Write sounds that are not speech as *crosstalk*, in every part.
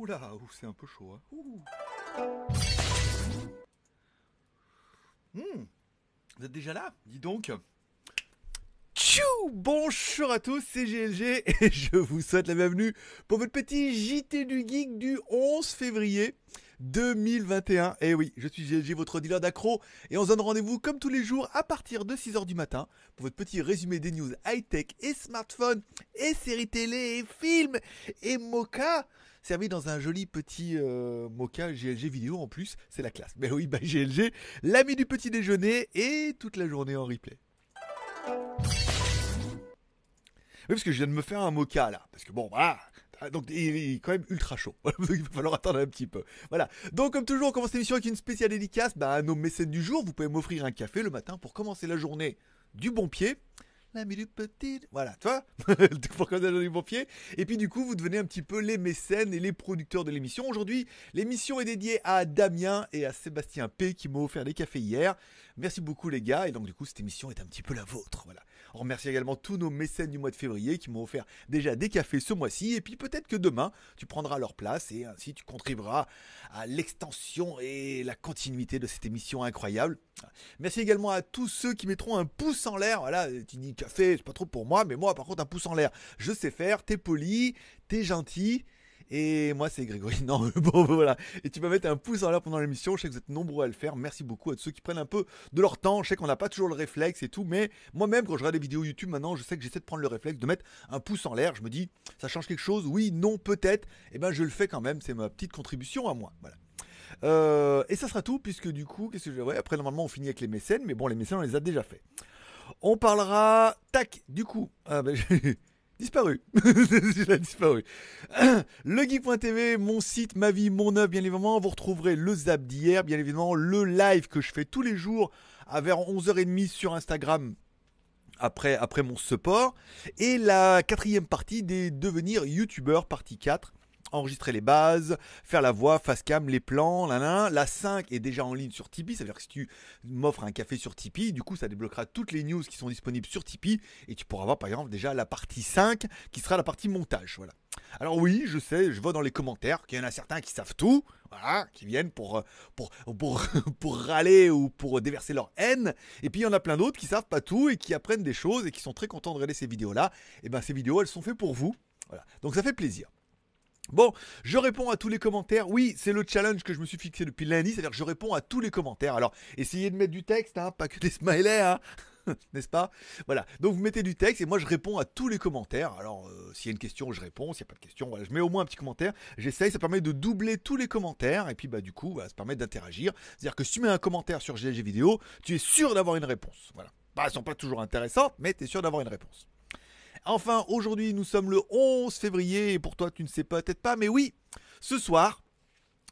Oula, c'est un peu chaud. Hein. Hmm. Vous êtes déjà là Dis donc. Tchou Bonjour à tous, c'est GLG et je vous souhaite la bienvenue pour votre petit JT du Geek du 11 février. 2021. Et eh oui, je suis GLG, votre dealer d'accro, et on se donne rendez-vous comme tous les jours à partir de 6h du matin pour votre petit résumé des news high-tech et smartphone et séries télé, et films, et mocha servi dans un joli petit moka euh, mocha GLG vidéo en plus, c'est la classe. Mais ben oui, bah ben GLG, l'ami du petit déjeuner et toute la journée en replay. Oui, parce que je viens de me faire un mocha là, parce que bon, bah ah, donc il est quand même ultra chaud. *laughs* il va falloir attendre un petit peu. Voilà. Donc comme toujours, on commence l'émission avec une spéciale dédicace bah, à nos mécènes du jour. Vous pouvez m'offrir un café le matin pour commencer la journée du bon pied. La minute petite. Voilà, *laughs* Pour commencer Pour journée du bon pied. Et puis du coup, vous devenez un petit peu les mécènes et les producteurs de l'émission. Aujourd'hui, l'émission est dédiée à Damien et à Sébastien P qui m'ont offert des cafés hier. Merci beaucoup les gars. Et donc du coup, cette émission est un petit peu la vôtre. Voilà. On remercie également tous nos mécènes du mois de février qui m'ont offert déjà des cafés ce mois-ci. Et puis peut-être que demain, tu prendras leur place et ainsi tu contribueras à l'extension et la continuité de cette émission incroyable. Merci également à tous ceux qui mettront un pouce en l'air. Voilà, tu dis café, c'est pas trop pour moi, mais moi par contre un pouce en l'air, je sais faire, t'es poli, t'es gentil. Et moi, c'est Grégory. *laughs* Non, bon, voilà. Et tu vas mettre un pouce en l'air pendant l'émission. Je sais que vous êtes nombreux à le faire. Merci beaucoup à tous ceux qui prennent un peu de leur temps. Je sais qu'on n'a pas toujours le réflexe et tout. Mais moi-même, quand je regarde des vidéos YouTube maintenant, je sais que j'essaie de prendre le réflexe de mettre un pouce en l'air. Je me dis, ça change quelque chose Oui, non, peut-être. Et eh ben, je le fais quand même. C'est ma petite contribution à moi. Voilà. Euh, et ça sera tout, puisque du coup, qu'est-ce que je... après, normalement, on finit avec les mécènes, mais bon, les mécènes, on les a déjà fait. On parlera, tac, du coup, ah ben, *laughs* disparu. Le *laughs* a disparu. TV, *clears throat* mon site, ma vie, mon œuvre, bien évidemment. Vous retrouverez le zap d'hier, bien évidemment, le live que je fais tous les jours à vers 11h30 sur Instagram. Après, après mon support. Et la quatrième partie des devenir youtubeur, partie 4 enregistrer les bases, faire la voix, face cam, les plans, La 5 est déjà en ligne sur Tipeee, ça veut dire que si tu m'offres un café sur Tipeee, du coup ça débloquera toutes les news qui sont disponibles sur Tipeee et tu pourras voir par exemple déjà la partie 5 qui sera la partie montage. Voilà. Alors oui, je sais, je vois dans les commentaires qu'il y en a certains qui savent tout, qui viennent pour, euh, *laughs* pour, râler ou pour déverser leur haine. Et puis il y en a plein d'autres qui savent pas tout et qui apprennent des choses et qui sont très contents de regarder ces vidéos-là. Et eh bien ces vidéos, elles sont faites pour vous. Donc ça fait plaisir. Bon, je réponds à tous les commentaires. Oui, c'est le challenge que je me suis fixé depuis lundi, c'est-à-dire que je réponds à tous les commentaires. Alors, essayez de mettre du texte, hein, pas que des smileys, hein, *laughs* n'est-ce pas Voilà, donc vous mettez du texte et moi je réponds à tous les commentaires. Alors euh, s'il y a une question, je réponds, s'il n'y a pas de question, je mets au moins un petit commentaire, j'essaye, ça permet de doubler tous les commentaires et puis bah du coup, ça permet d'interagir. C'est-à-dire que si tu mets un commentaire sur GLG vidéo, tu es sûr d'avoir une réponse. Voilà. Bah, elles sont pas toujours intéressantes, mais tu es sûr d'avoir une réponse. Enfin, aujourd'hui, nous sommes le 11 février, et pour toi, tu ne sais peut-être pas, mais oui, ce soir,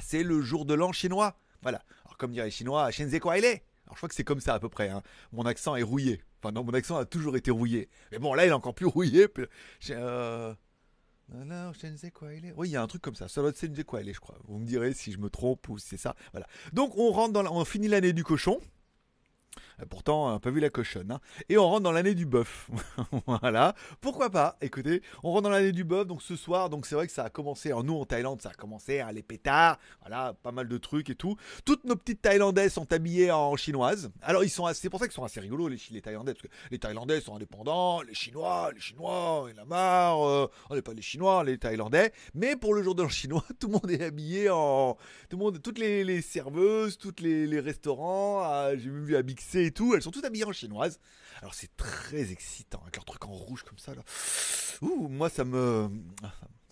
c'est le jour de l'an chinois. Voilà. Alors, comme diraient les Chinois, il est". Alors, je crois que c'est comme ça à peu près. Hein. Mon accent est rouillé. Enfin, non, mon accent a toujours été rouillé. Mais bon, là, il est encore plus *laughs* rouillé. Euh, oui, il y a un truc comme ça. Ça doit quoi Shenzhe est, je crois. Vous me direz si je me trompe ou si c'est ça. Voilà. Donc, on rentre dans on finit l'année du cochon. Euh, pourtant, un pas vu la cochonne. Hein. Et on rentre dans l'année du bœuf. *laughs* voilà. Pourquoi pas Écoutez, on rentre dans l'année du bœuf. Donc ce soir, donc c'est vrai que ça a commencé. en nous en Thaïlande, ça a commencé à les pétards. Voilà, pas mal de trucs et tout. Toutes nos petites Thaïlandaises sont habillées en chinoise. Alors ils sont assez. C'est pour ça qu'ils sont assez rigolos les, les Thaïlandais, parce que les Thaïlandais sont indépendants. Les Chinois, les Chinois, il a marre. Euh, on n'est pas les Chinois, les Thaïlandais. Mais pour le jour de l'an chinois, *laughs* tout le monde est habillé en. Tout le monde, toutes les, serveuses, tous les, restaurants. Ah, j'ai même vu à tout. Elles sont toutes habillées en chinoise. Alors c'est très excitant avec leur truc en rouge comme ça là. Ouh, moi ça me,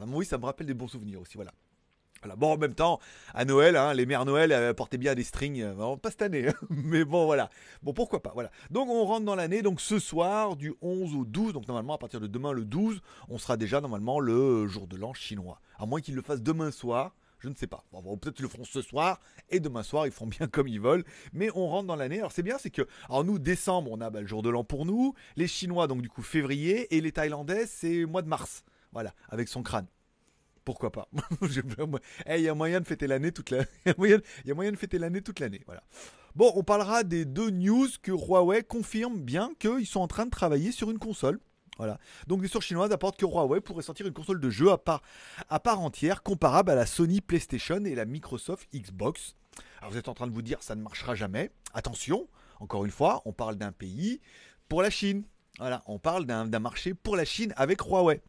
oui, ça me rappelle des bons souvenirs aussi. Voilà. Voilà. Bon, en même temps, à Noël, hein, les mères Noël avaient portaient bien des strings, euh, pas cette année, hein. *laughs* mais bon, voilà. Bon, pourquoi pas, voilà. Donc, on rentre dans l'année, donc ce soir, du 11 au 12, donc normalement, à partir de demain, le 12, on sera déjà, normalement, le jour de l'an chinois. À moins qu'ils le fassent demain soir, je ne sais pas. peut-être qu'ils le feront ce soir et demain soir, ils feront bien comme ils veulent. Mais on rentre dans l'année. Alors c'est bien, c'est que alors nous décembre, on a bah, le jour de l'an pour nous. Les Chinois donc du coup février et les Thaïlandais c'est mois de mars. Voilà, avec son crâne pourquoi pas *laughs* eh, Il y a moyen de fêter l'année toute l'année. *laughs* Il y a moyen de fêter l'année toute l'année. Voilà. Bon, on parlera des deux news que Huawei confirme bien qu'ils sont en train de travailler sur une console. Voilà. Donc sources chinoises apportent que Huawei pourrait sortir une console de jeu à part, à part entière, comparable à la Sony PlayStation et la Microsoft Xbox. Alors vous êtes en train de vous dire ça ne marchera jamais. Attention, encore une fois, on parle d'un pays pour la Chine. Voilà, on parle d'un marché pour la Chine avec Huawei.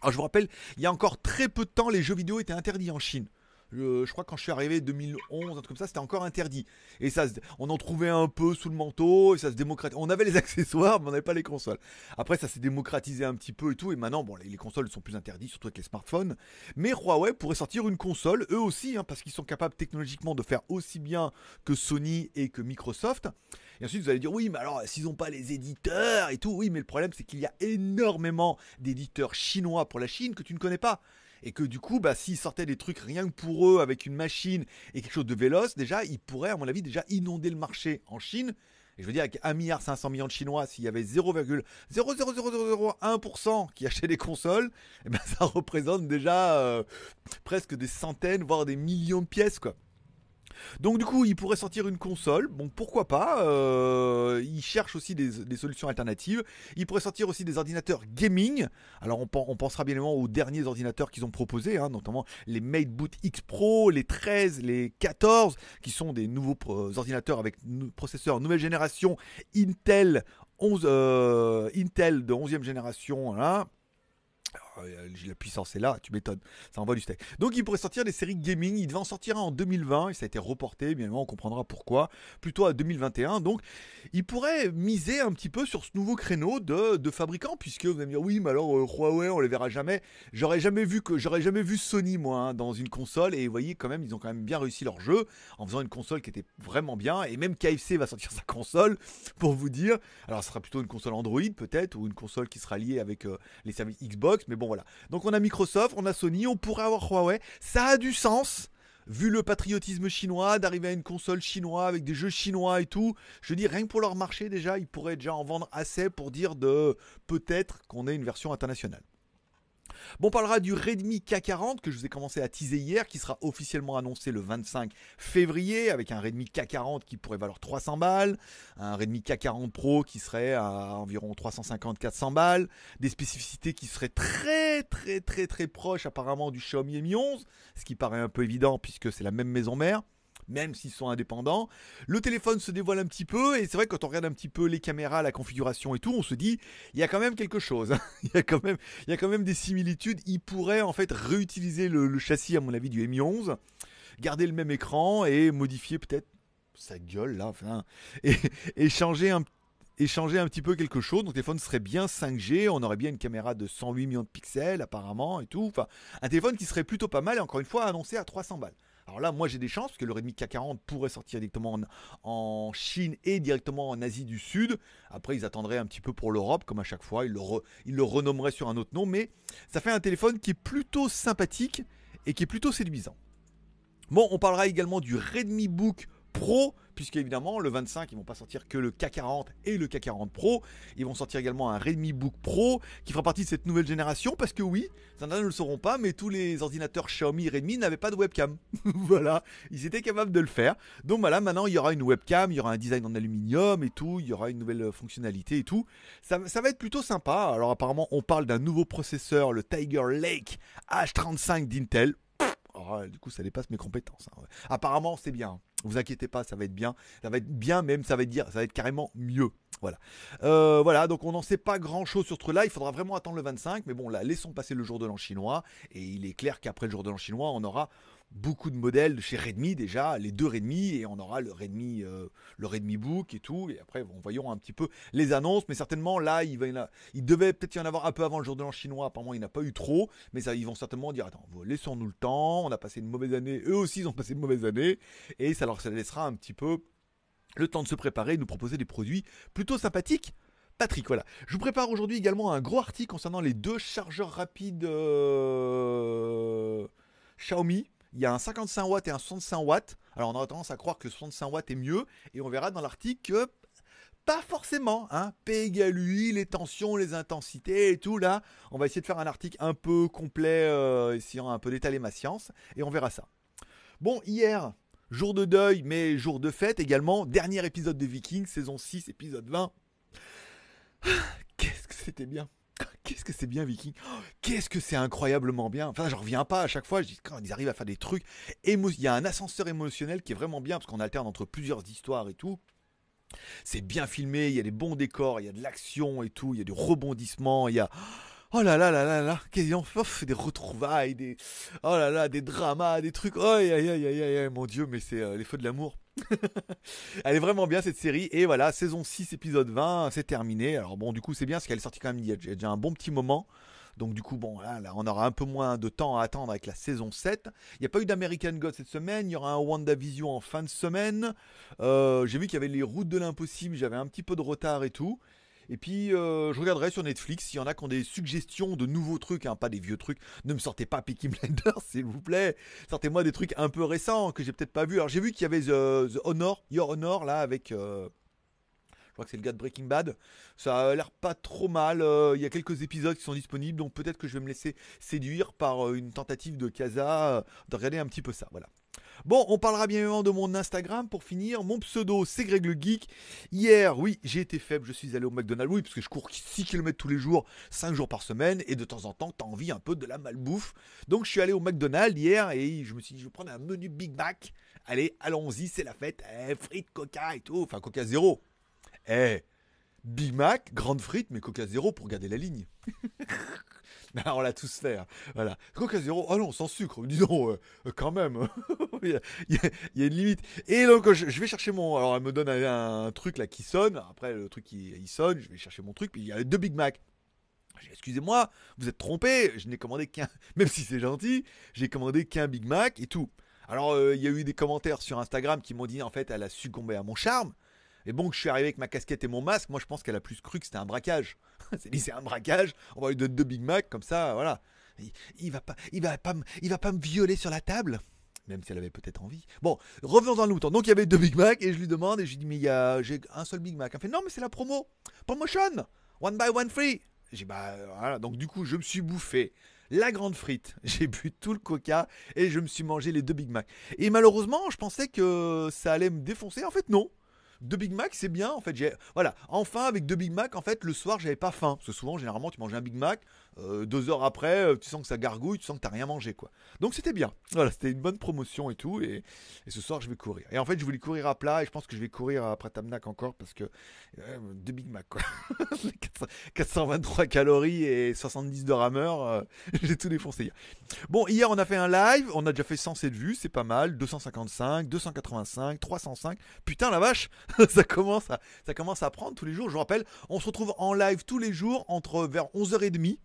Alors je vous rappelle, il y a encore très peu de temps, les jeux vidéo étaient interdits en Chine. Euh, je crois quand je suis arrivé 2011, un truc comme ça, c'était encore interdit. Et ça, on en trouvait un peu sous le manteau et ça se démocratise On avait les *laughs* accessoires, mais on n'avait pas les consoles. Après, ça s'est démocratisé un petit peu et tout. Et maintenant, bon, les consoles sont plus interdites, surtout avec les smartphones. Mais Huawei pourrait sortir une console, eux aussi, hein, parce qu'ils sont capables technologiquement de faire aussi bien que Sony et que Microsoft. Et ensuite, vous allez dire, oui, mais alors, s'ils n'ont pas les éditeurs et tout, oui, mais le problème, c'est qu'il y a énormément d'éditeurs chinois pour la Chine que tu ne connais pas et que du coup, bah, s'ils sortaient des trucs rien que pour eux avec une machine et quelque chose de véloce, déjà, ils pourraient, à mon avis, déjà inonder le marché en Chine. Et je veux dire, avec 1,5 milliard de Chinois, s'il y avait 0,00001% qui achetaient des consoles, eh ben, *laughs* ça représente déjà euh, presque des centaines, voire des millions de pièces, quoi. Donc du coup, il pourrait sortir une console, bon pourquoi pas, ils euh, il cherche aussi des, solutions alternatives, il pourrait sortir aussi des ordinateurs gaming, alors on, pensera bien évidemment aux derniers ordinateurs qu'ils ont proposés, hein, notamment les Mateboot X Pro, les 13, les 14, qui sont des nouveaux ordinateurs avec processeurs nouvelle génération, Intel, euh, de 11e génération, euh, la puissance est là, tu m'étonnes, ça envoie du steak. Donc il pourrait sortir des séries gaming, il devait en sortir en 2020, et ça a été reporté, bien évidemment, on comprendra pourquoi, plutôt à 2021. Donc il pourrait miser un petit peu sur ce nouveau créneau de, fabricants, puisque vous allez me dire, oui, mais alors euh, Huawei, on les verra jamais. J'aurais jamais vu que j'aurais jamais vu Sony, moi, hein, dans une console, et vous voyez quand même, ils ont quand même bien réussi leur jeu en faisant une console qui était vraiment bien, et même KFC va sortir sa console, pour vous dire. Alors ce sera plutôt une console Android peut-être, ou une console qui sera liée avec euh, les services Xbox, mais bon, donc on a Microsoft, on a Sony, on pourrait avoir Huawei. Ça a du sens vu le patriotisme chinois, d'arriver à une console chinoise avec des jeux chinois et tout, je dis rien que pour leur marché déjà, ils pourraient déjà en vendre assez pour dire de peut-être qu'on ait une version internationale. Bon, on parlera du Redmi K40 que je vous ai commencé à teaser hier, qui sera officiellement annoncé le 25 février avec un Redmi K40 qui pourrait valoir 300 balles, un Redmi K40 Pro qui serait à environ 350-400 balles, des spécificités qui seraient très très très très proches apparemment du Xiaomi Mi 11, ce qui paraît un peu évident puisque c'est la même maison mère même s'ils sont indépendants. Le téléphone se dévoile un petit peu, et c'est vrai que quand on regarde un petit peu les caméras, la configuration et tout, on se dit, il y a quand même quelque chose. *laughs* il, y a quand même, des similitudes. Il pourrait en fait réutiliser le, châssis, à mon avis, du m 11 garder le même écran et modifier peut-être sa gueule là, enfin, *laughs* et, changer un petit échanger un petit peu quelque chose. Le téléphone serait bien 5G, on aurait bien une caméra de 108 millions de pixels apparemment et tout. un téléphone qui serait plutôt pas mal et encore une fois annoncé à 300 balles. Alors là, moi j'ai des chances, que le Redmi K40 pourrait sortir directement en, Chine et directement en Asie du Sud. Après, ils attendraient un petit peu pour l'Europe, comme à chaque fois, ils le, ils le renommeraient sur un autre nom, mais ça fait un téléphone qui est plutôt sympathique et qui est plutôt séduisant. Bon, on parlera également du Redmi Book Pro, puisque évidemment le 25, ils vont pas sortir que le K40 et le K40 Pro. Ils vont sortir également un Redmi Book Pro qui fera partie de cette nouvelle génération, parce que oui, certains ne le sauront pas, mais tous les ordinateurs Xiaomi Redmi n'avaient pas de webcam. *laughs* voilà, ils étaient capables de le faire. Donc voilà, maintenant, il y aura une webcam, il y aura un design en aluminium et tout, il y aura une nouvelle euh, fonctionnalité et tout. Ça, va être plutôt sympa. Alors apparemment, on parle d'un nouveau processeur, le Tiger Lake H35 d'Intel. Ah, du coup, ça dépasse mes compétences. Hein. Apparemment, c'est bien. Vous inquiétez pas, ça va être bien. Ça va être bien, même ça va être dire, ça va être carrément mieux. Voilà. Euh, voilà, donc on n'en sait pas grand chose sur ce truc-là. Il faudra vraiment attendre le 25. Mais bon, là, laissons passer le jour de l'an chinois. Et il est clair qu'après le jour de l'an chinois, on aura beaucoup de modèles de chez Redmi déjà, les deux Redmi, et on aura le Redmi, euh, le Redmi Book et tout, et après on voyons un petit peu les annonces, mais certainement là, il, va, il, devait peut-être y en avoir un peu avant le jour de l'an chinois, apparemment il n'a pas eu trop, mais ils vont certainement dire, attends, laissons-nous le temps, on a passé une mauvaise année, eux aussi ils ont passé une mauvaise année, et ça leur laissera un petit peu le temps de se préparer et de nous proposer des produits plutôt sympathiques. Patrick, voilà. Je vous prépare aujourd'hui également un gros article concernant les deux chargeurs rapides euh, Xiaomi il y a un 55 watts et un 65 watts. Alors on a tendance à croire que le 65 watts est mieux, et on verra dans l'article que pas forcément, hein. P égale UI, les tensions, les intensités et tout là. On va essayer de faire un article un peu complet, euh, essayant un peu d'étaler ma science, et on verra ça. Bon, hier, jour de deuil, mais jour de fête également, dernier épisode de Vikings, saison 6, épisode 20. *sighs* Qu'est-ce que c'était bien qu'est-ce que c'est bien Viking Qu'est-ce que c'est incroyablement bien Enfin, je reviens pas à chaque fois. Je dis, quand ils arrivent à faire des trucs, il y a un ascenseur émotionnel qui est vraiment bien parce qu'on alterne entre plusieurs histoires et tout. C'est bien filmé, il y a des bons décors, il y a de l'action et tout, il y a du rebondissement, il y a. Oh là là là là là, quest ce fait oh, des retrouvailles, des oh là là, des dramas, des trucs. Oh aïe aïe aïe aïe, aïe mon Dieu, mais c'est euh, les feux de l'amour. *laughs* elle est vraiment bien cette série. Et voilà, saison 6, épisode 20, c'est terminé. Alors bon, du coup, c'est bien parce qu'elle est sortie quand même il y a déjà un bon petit moment. Donc du coup, bon, là, on aura un peu moins de temps à attendre avec la saison 7. Il n'y a pas eu d'American God cette semaine. Il y aura un WandaVision en fin de semaine. Euh, j'ai vu qu'il y avait les routes de l'impossible. J'avais un petit peu de retard et tout. Et puis, euh, je regarderai sur Netflix s'il y en a qui ont des suggestions de nouveaux trucs, hein, pas des vieux trucs. Ne me sortez pas Peaky *laughs* Blender, s'il vous plaît. Sortez-moi des trucs un peu récents que j'ai peut-être pas vu. Alors, j'ai vu qu'il y avait The, Honor, Your Honor, là, avec. Euh, je crois que c'est le gars de Breaking Bad. Ça a l'air pas trop mal. Euh, il y a quelques épisodes qui sont disponibles, donc peut-être que je vais me laisser séduire par une tentative de Casa de regarder un petit peu ça. Voilà. Bon, on parlera bien évidemment de mon Instagram pour finir. Mon pseudo, c'est Greg le Geek. Hier, oui, j'ai été faible, je suis allé au McDonald's, oui, parce que je cours 6 km tous les jours, 5 jours par semaine, et de temps en temps, t'as envie un peu de la malbouffe. Donc, je suis allé au McDonald's hier et je me suis dit, je vais prendre un menu Big Mac. Allez, allons-y, c'est la fête. Eh, frites, coca et tout. Enfin, coca zéro. Eh, Big Mac, grande frite, mais coca zéro pour garder la ligne. *laughs* on l'a tous fait. Hein. Voilà. Coca zéro, Oh non, sans sucre. Disons, euh, quand même. *laughs* *laughs* il, y a, une limite. Et donc, je, vais chercher mon. Alors, elle me donne un, truc là qui sonne. Après, le truc qui il sonne, je vais chercher mon truc. Puis il y a deux Big Mac. Excusez-moi, vous êtes trompé. Je n'ai commandé qu'un. *laughs* Même si c'est gentil, j'ai commandé qu'un Big Mac et tout. Alors, euh, il y a eu des commentaires sur Instagram qui m'ont dit en fait, elle a succombé à mon charme. Et bon, que je suis arrivé avec ma casquette et mon masque, moi je pense qu'elle a plus cru que c'était un braquage. *laughs* c'est un braquage, on va lui donner deux Big Mac, comme ça, voilà. Il, il, va pas, il va pas, il va pas me violer sur la table même si elle avait peut-être envie. Bon, revenons dans le Donc il y avait deux Big Mac et je lui demande et je lui dis mais il y j'ai un seul Big Mac. Elle fait non mais c'est la promo, promotion, one by one free. J'ai bah voilà donc du coup je me suis bouffé la grande frite, *laughs* j'ai bu tout le coca et je me suis mangé les deux Big Mac. Et malheureusement je pensais que ça allait me défoncer, en fait non. Deux Big Mac, c'est bien. En fait, j'ai voilà. Enfin, avec deux Big Mac, en fait, le soir, j'avais pas faim. Parce que souvent, généralement, tu manges un Big Mac, euh, deux heures après, euh, tu sens que ça gargouille, tu sens que t'as rien mangé, quoi. Donc c'était bien. Voilà, c'était une bonne promotion et tout. Et, et, ce soir, je vais courir. Et en fait, je voulais courir à plat et je pense que je vais courir après Tamnac encore parce que euh, deux Big Mac, quoi. 423 *laughs* calories et 70 de rameur, *laughs* j'ai tout défoncé hier. Bon, hier, on a fait un live, on a déjà fait 107 vues, c'est pas mal. 255, 285, 305. Putain, la vache, *laughs* ça commence ça commence à prendre tous les jours. Je vous rappelle, on se retrouve en live tous les jours entre vers 11h30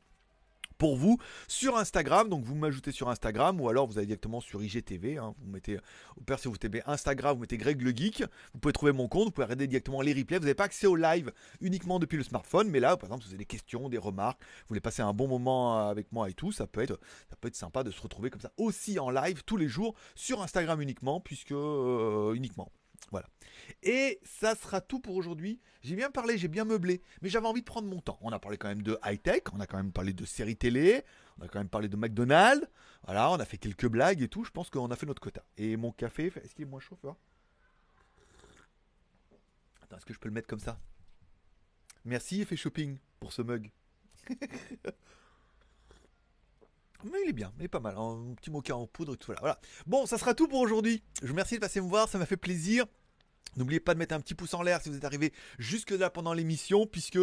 pour vous sur Instagram. Donc vous m'ajoutez sur Instagram ou alors vous allez directement sur IGTV. Hein. vous mettez, au père, si vous t'aimez Instagram, vous mettez Greg le Geek. Vous pouvez trouver mon compte, vous pouvez regarder directement les replays. Vous n'avez pas accès au live uniquement depuis le smartphone, mais là, par exemple, vous avez des questions, des remarques, vous voulez passer un bon moment avec moi et tout, ça peut être, ça peut être sympa de se retrouver comme ça aussi en live tous les jours sur Instagram uniquement, puisque euh, uniquement. Voilà. Et ça sera tout pour aujourd'hui. J'ai bien parlé, j'ai bien meublé, mais j'avais envie de prendre mon temps. On a parlé quand même de high-tech, on a quand même parlé de séries télé, on a quand même parlé de McDonald's. Voilà, on a fait quelques blagues et tout. Je pense qu'on a fait notre quota. Et mon café, est-ce qu'il est moins chaud Attends, est-ce que je peux le mettre comme ça Merci, fait shopping, pour ce mug. *laughs* Mais il est bien, il est pas mal. Hein. Un petit mocha en poudre, tout voilà. voilà. Bon, ça sera tout pour aujourd'hui. Je vous remercie de passer me voir, ça m'a fait plaisir. N'oubliez pas de mettre un petit pouce en l'air si vous êtes arrivé jusque-là pendant l'émission, puisque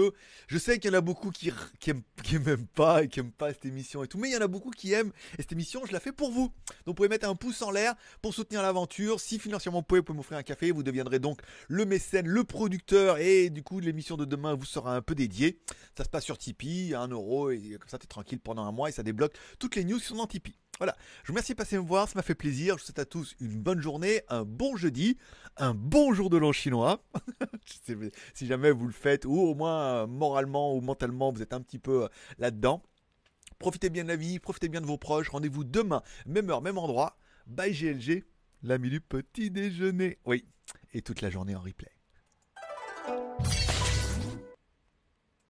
je sais qu'il y en a beaucoup qui, qui, *laughs* pas et qui aiment pas cette émission et tout, mais il y en a beaucoup qui aiment et cette émission, je la fais pour vous. Donc vous pouvez mettre un pouce en l'air pour soutenir l'aventure. Si financièrement vous pouvez, vous pouvez m'offrir un café, vous deviendrez donc le mécène, le producteur et du coup l'émission de demain vous sera un peu dédiée. Ça se passe sur Tipeee, 1€ euro et comme ça t'es tranquille pendant un mois et ça débloque toutes les news sur sont Tipeee. Voilà, je vous remercie de passer me voir, ça m'a fait plaisir. Je vous souhaite à tous une bonne journée, un bon jeudi, un bon jour de l'an chinois. *laughs* si jamais vous le faites, ou au moins euh, moralement ou mentalement, vous êtes un petit peu euh, là-dedans. Profitez bien de la vie, profitez bien de vos proches. Rendez-vous demain, même heure, même endroit. Bye GLG, l'ami du petit déjeuner. Oui, et toute la journée en replay.